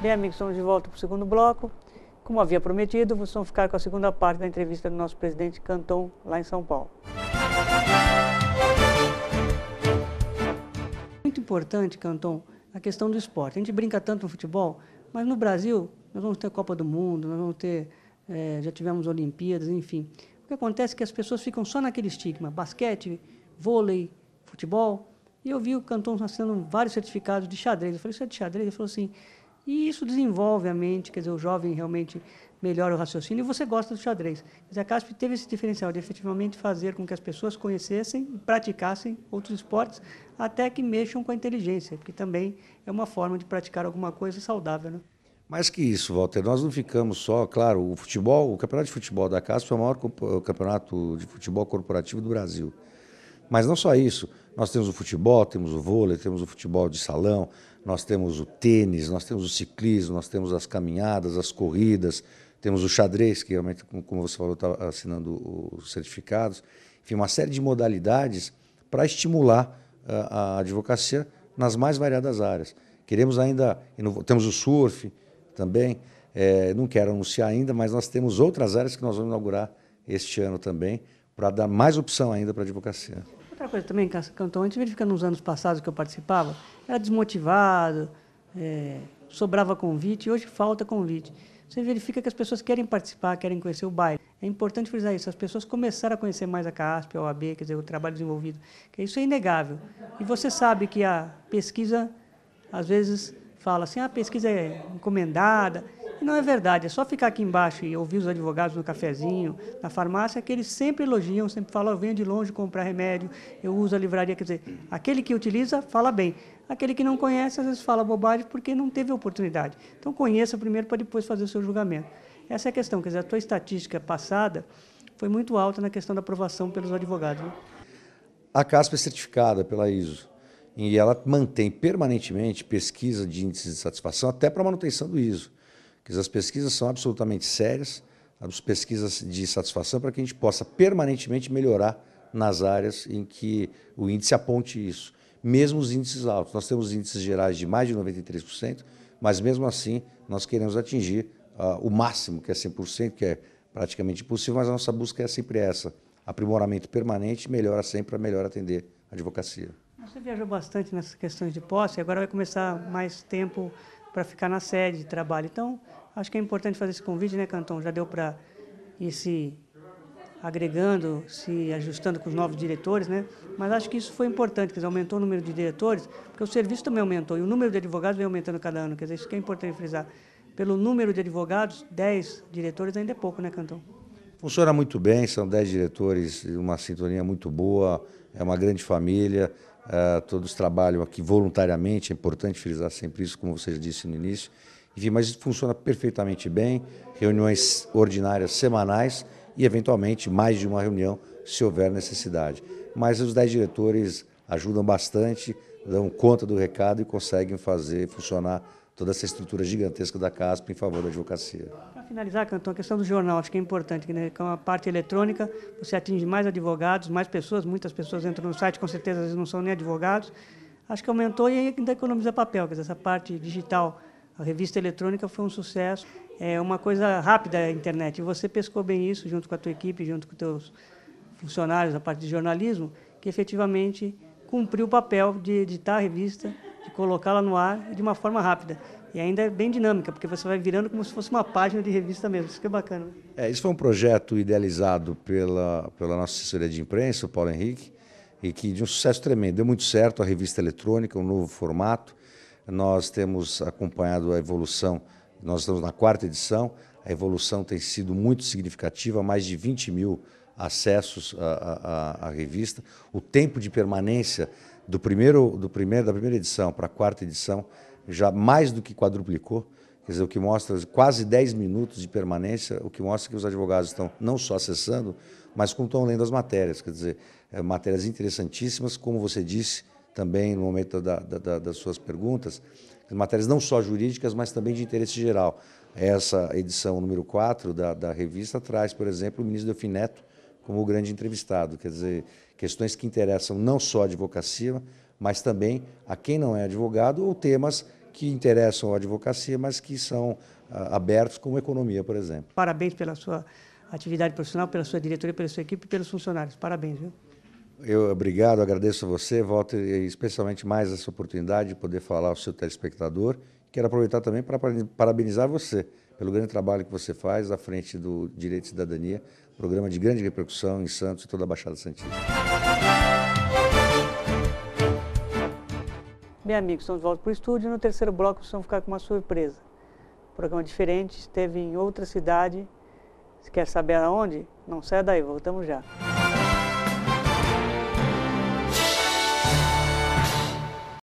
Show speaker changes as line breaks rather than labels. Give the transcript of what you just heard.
Bem, amigos, estamos de volta para o segundo bloco. Como havia prometido, vocês vão ficar com a segunda parte da entrevista do nosso presidente Canton, lá em São Paulo. Muito importante, Canton, a questão do esporte. A gente brinca tanto no futebol, mas no Brasil nós vamos ter Copa do Mundo, nós vamos ter, é, já tivemos Olimpíadas, enfim. O que acontece é que as pessoas ficam só naquele estigma, basquete, vôlei, futebol. E eu vi o Canton assinando vários certificados de xadrez. Eu falei, isso é de xadrez? Ele falou assim, e isso desenvolve a mente, quer dizer, o jovem realmente melhora o raciocínio e você gosta do xadrez. Quer dizer, a CASP teve esse diferencial de efetivamente fazer com que as pessoas conhecessem e praticassem outros esportes até que mexam com a inteligência, porque também é uma forma de praticar alguma coisa saudável, né?
Mais que isso, Walter, nós não ficamos só, claro, o futebol, o campeonato de futebol da CASP é o maior campeonato de futebol corporativo do Brasil. Mas não só isso, nós temos o futebol, temos o vôlei, temos o futebol de salão, nós temos o tênis, nós temos o ciclismo, nós temos as caminhadas, as corridas, temos o xadrez, que realmente, como você falou, está assinando os certificados. Enfim, uma série de modalidades para estimular a advocacia nas mais variadas áreas. Queremos ainda, temos o surf também, é, não quero anunciar ainda, mas nós temos outras áreas que nós vamos inaugurar este ano também, para dar mais opção ainda para a advocacia.
Outra coisa também, Cantão, a gente verifica nos anos passados que eu participava, era desmotivado, é, sobrava convite, hoje falta convite. Você verifica que as pessoas querem participar, querem conhecer o baile. É importante frisar isso, as pessoas começaram a conhecer mais a CASP, a OAB, quer dizer, o trabalho desenvolvido, que isso é inegável. E você sabe que a pesquisa, às vezes, fala assim, ah, a pesquisa é encomendada, não é verdade, é só ficar aqui embaixo e ouvir os advogados no cafezinho, na farmácia, que eles sempre elogiam, sempre falam, eu venho de longe comprar remédio, eu uso a livraria, quer dizer, aquele que utiliza fala bem. Aquele que não conhece, às vezes fala bobagem porque não teve oportunidade. Então conheça primeiro para depois fazer o seu julgamento. Essa é a questão, quer dizer, a tua estatística passada foi muito alta na questão da aprovação pelos advogados. Né?
A CASPA é certificada pela ISO e ela mantém permanentemente pesquisa de índices de satisfação até para manutenção do ISO. Porque as pesquisas são absolutamente sérias, as pesquisas de satisfação para que a gente possa permanentemente melhorar nas áreas em que o índice aponte isso. Mesmo os índices altos, nós temos índices gerais de mais de 93%, mas mesmo assim nós queremos atingir uh, o máximo, que é 100%, que é praticamente impossível, mas a nossa busca é sempre essa, aprimoramento permanente, melhora sempre para é melhor atender a advocacia.
Você viajou bastante nessas questões de posse, agora vai começar mais tempo para ficar na sede de trabalho. Então, acho que é importante fazer esse convite, né, Canton? Já deu para ir se agregando, se ajustando com os novos diretores, né? Mas acho que isso foi importante, quer dizer, aumentou o número de diretores, porque o serviço também aumentou e o número de advogados vem aumentando cada ano, quer dizer, isso que é importante frisar. Pelo número de advogados, 10 diretores ainda é pouco, né, Canton?
Funciona muito bem, são 10 diretores, uma sintonia muito boa, é uma grande família, ah, todos trabalham aqui voluntariamente, é importante frisar sempre isso, como você disse no início. Enfim, mas funciona perfeitamente bem, reuniões ordinárias semanais e, eventualmente, mais de uma reunião se houver necessidade. Mas os dez diretores ajudam bastante, dão conta do recado e conseguem fazer funcionar toda essa estrutura gigantesca da CASP em favor da advocacia.
Para finalizar, Cantor, a questão do jornal, acho que é importante, né? com é a parte eletrônica, você atinge mais advogados, mais pessoas, muitas pessoas entram no site, com certeza eles não são nem advogados. Acho que aumentou e ainda economiza papel, quer dizer, essa parte digital, a revista eletrônica foi um sucesso, é uma coisa rápida a internet, e você pescou bem isso junto com a tua equipe, junto com teus funcionários, a parte de jornalismo, que efetivamente cumpriu o papel de editar a revista, colocá-la no ar de uma forma rápida. E ainda é bem dinâmica, porque você vai virando como se fosse uma página de revista mesmo. Isso que é bacana.
É, isso foi um projeto idealizado pela, pela nossa assessoria de imprensa, o Paulo Henrique, e que de um sucesso tremendo. Deu muito certo a revista eletrônica, um novo formato. Nós temos acompanhado a evolução, nós estamos na quarta edição, a evolução tem sido muito significativa, mais de 20 mil acessos à, à, à revista. O tempo de permanência do primeiro, do primeiro, da primeira edição para a quarta edição, já mais do que quadruplicou. Quer dizer, o que mostra quase 10 minutos de permanência, o que mostra que os advogados estão não só acessando, mas como estão lendo as matérias. Quer dizer, é, matérias interessantíssimas, como você disse também no momento da, da, das suas perguntas, matérias não só jurídicas, mas também de interesse geral. Essa edição número 4 da, da revista traz, por exemplo, o ministro Delfineto, como o grande entrevistado. Quer dizer, questões que interessam não só a advocacia, mas também a quem não é advogado ou temas que interessam a advocacia, mas que são ah, abertos, como economia, por exemplo.
Parabéns pela sua atividade profissional, pela sua diretoria, pela sua equipe, pelos funcionários. Parabéns, viu?
Eu, obrigado, agradeço a você, volto e especialmente mais essa oportunidade de poder falar ao seu telespectador. Quero aproveitar também para parabenizar você pelo grande trabalho que você faz à frente do Direito e Cidadania, Programa de grande repercussão em Santos e toda a Baixada Santista.
Bem, amigos, estamos de volta para o estúdio. No terceiro bloco, vocês vão ficar com uma surpresa. Um programa diferente, esteve em outra cidade. Se quer saber aonde? Não saia daí, voltamos já.